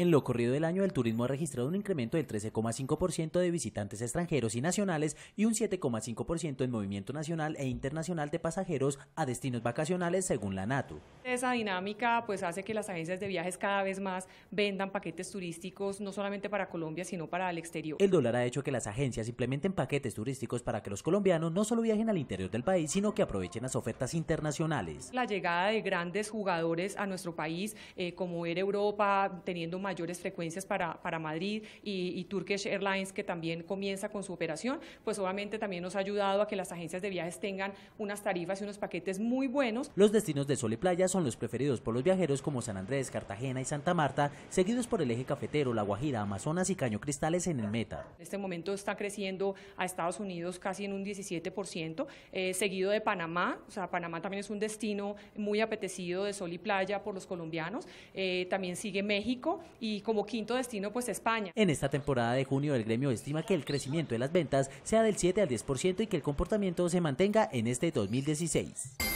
En lo corrido del año, el turismo ha registrado un incremento del 13,5% de visitantes extranjeros y nacionales y un 7,5% en movimiento nacional e internacional de pasajeros a destinos vacacionales según la NATO. Esa dinámica pues hace que las agencias de viajes cada vez más vendan paquetes turísticos no solamente para Colombia sino para el exterior. El dólar ha hecho que las agencias implementen paquetes turísticos para que los colombianos no solo viajen al interior del país sino que aprovechen las ofertas internacionales. La llegada de grandes jugadores a nuestro país eh, como Air Europa teniendo mayores frecuencias para, para Madrid y, y Turkish Airlines que también comienza con su operación pues obviamente también nos ha ayudado a que las agencias de viajes tengan unas tarifas y unos paquetes muy buenos. Los destinos de sol y playa son los preferidos por los viajeros como San Andrés, Cartagena y Santa Marta, seguidos por el eje cafetero, La Guajira, Amazonas y Caño Cristales en el meta. En este momento está creciendo a Estados Unidos casi en un 17%, eh, seguido de Panamá. O sea, Panamá también es un destino muy apetecido de sol y playa por los colombianos. Eh, también sigue México y como quinto destino, pues España. En esta temporada de junio, el gremio estima que el crecimiento de las ventas sea del 7 al 10% y que el comportamiento se mantenga en este 2016.